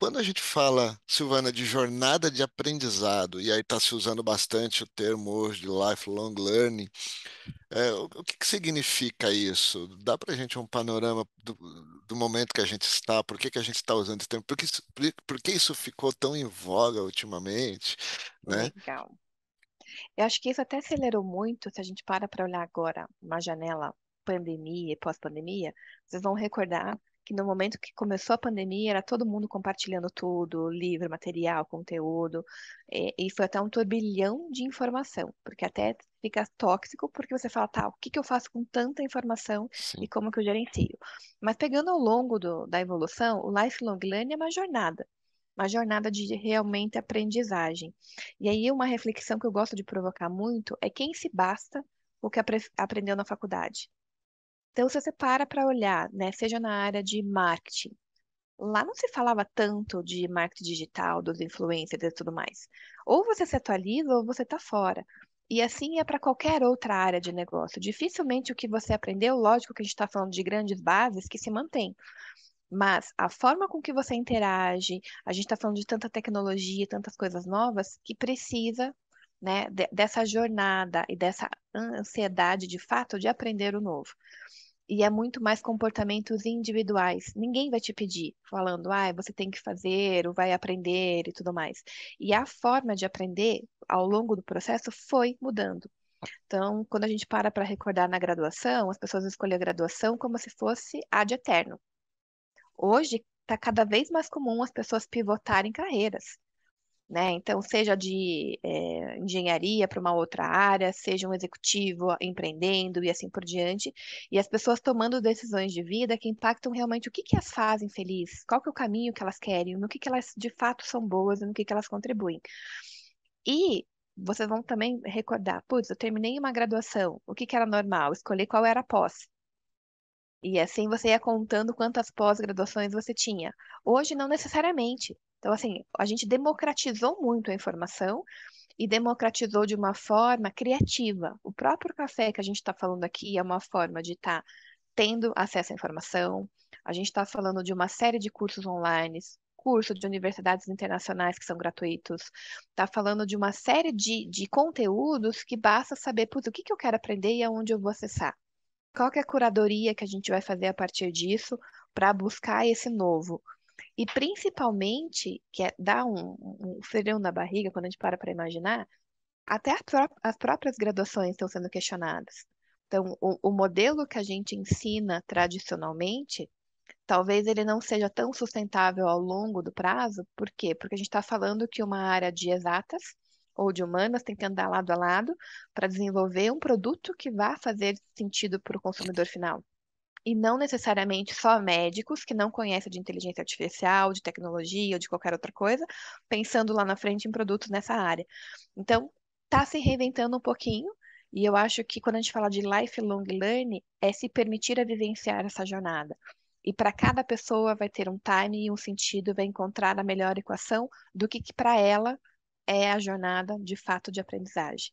Quando a gente fala, Silvana, de jornada de aprendizado, e aí está se usando bastante o termo hoje de lifelong learning, é, o, o que, que, significa isso? Dá para a gente um panorama do, do, momento que a gente está, por que, que a gente está usando esse termo, por que, isso, por, por que isso ficou tão em voga ultimamente, né? Legal. Eu acho que isso até acelerou muito, se a gente para para olhar agora uma janela pandemia e pós-pandemia, vocês vão recordar que no momento que começou a pandemia era todo mundo compartilhando tudo, livro, material, conteúdo, e, eh, e foi até um turbilhão de informação, porque até fica tóxico, porque você fala, tá, o que, que eu faço com tanta informação Sim. e como que eu gerencio? Mas pegando ao longo do, da evolução, o lifelong learning é uma jornada, uma jornada de realmente aprendizagem. E aí uma reflexão que eu gosto de provocar muito é quem se basta o que aprendeu na faculdade. Então, se você para para olhar, né, seja na área de marketing, lá não se falava tanto de marketing digital, dos influencers e tudo mais. Ou você se atualiza ou você está fora. E assim é para qualquer outra área de negócio. Dificilmente o que você aprendeu, lógico que a gente está falando de grandes bases que se mantém. Mas a forma com que você interage, a gente está falando de tanta tecnologia, tantas coisas novas, que precisa né, dessa jornada e dessa ansiedade de fato de aprender o novo. E é muito mais comportamentos individuais. Ninguém vai te pedir, falando, ah, você tem que fazer, ou vai aprender e tudo mais. E a forma de aprender ao longo do processo foi mudando. Então, quando a gente para para recordar na graduação, as pessoas escolhem a graduação como se fosse a de eterno. Hoje, está cada vez mais comum as pessoas pivotarem carreiras. Né? Então, seja de é, engenharia para uma outra área, seja um executivo empreendendo e assim por diante, e as pessoas tomando decisões de vida que impactam realmente o que, que as fazem feliz, qual que é o caminho que elas querem, no que, que elas de fato são boas, no que, que elas contribuem. E vocês vão também recordar, putz, eu terminei uma graduação, o que, que era normal? Escolher qual era a pós. E assim você ia contando quantas pós-graduações você tinha. Hoje, não necessariamente. Então, assim, a gente democratizou muito a informação e democratizou de uma forma criativa. O próprio café que a gente está falando aqui é uma forma de estar tá tendo acesso à informação. A gente está falando de uma série de cursos online, curso de universidades internacionais que são gratuitos, está falando de uma série de, de conteúdos que basta saber o que, que eu quero aprender e aonde eu vou acessar. Qual que é a curadoria que a gente vai fazer a partir disso para buscar esse novo? E principalmente, que é, dá um, um na barriga quando a gente para para imaginar, até as, pró as próprias graduações estão sendo questionadas. Então, o, o modelo que a gente ensina tradicionalmente talvez ele não seja tão sustentável ao longo do prazo, por quê? Porque a gente está falando que uma área de exatas ou de humanas tem que andar lado a lado para desenvolver um produto que vá fazer sentido para o consumidor final e não necessariamente só médicos que não conhecem de inteligência artificial, de tecnologia ou de qualquer outra coisa, pensando lá na frente em produtos nessa área. Então, está se reinventando um pouquinho, e eu acho que quando a gente fala de lifelong learning, é se permitir a vivenciar essa jornada. E para cada pessoa vai ter um time e um sentido, vai encontrar a melhor equação do que, que para ela é a jornada de fato de aprendizagem.